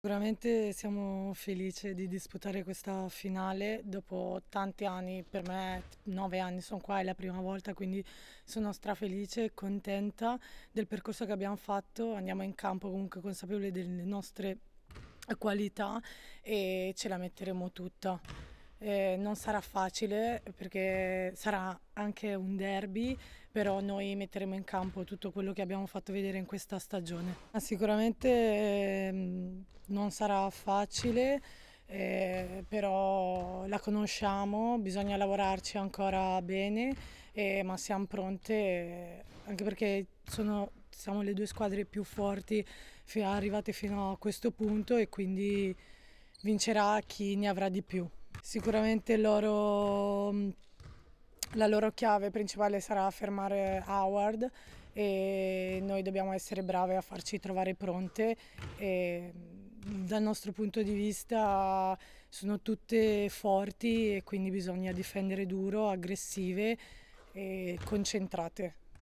Sicuramente siamo felici di disputare questa finale dopo tanti anni, per me nove anni sono qua, è la prima volta, quindi sono strafelice e contenta del percorso che abbiamo fatto, andiamo in campo comunque consapevoli delle nostre qualità e ce la metteremo tutta. Eh, non sarà facile perché sarà anche un derby, però noi metteremo in campo tutto quello che abbiamo fatto vedere in questa stagione. Sicuramente eh, non sarà facile, eh, però la conosciamo, bisogna lavorarci ancora bene, ma siamo pronte anche perché sono, siamo le due squadre più forti arrivate fino a questo punto e quindi vincerà chi ne avrà di più. Sicuramente loro, la loro chiave principale sarà fermare Howard e noi dobbiamo essere brave a farci trovare pronte e dal nostro punto di vista sono tutte forti e quindi bisogna difendere duro, aggressive e concentrate.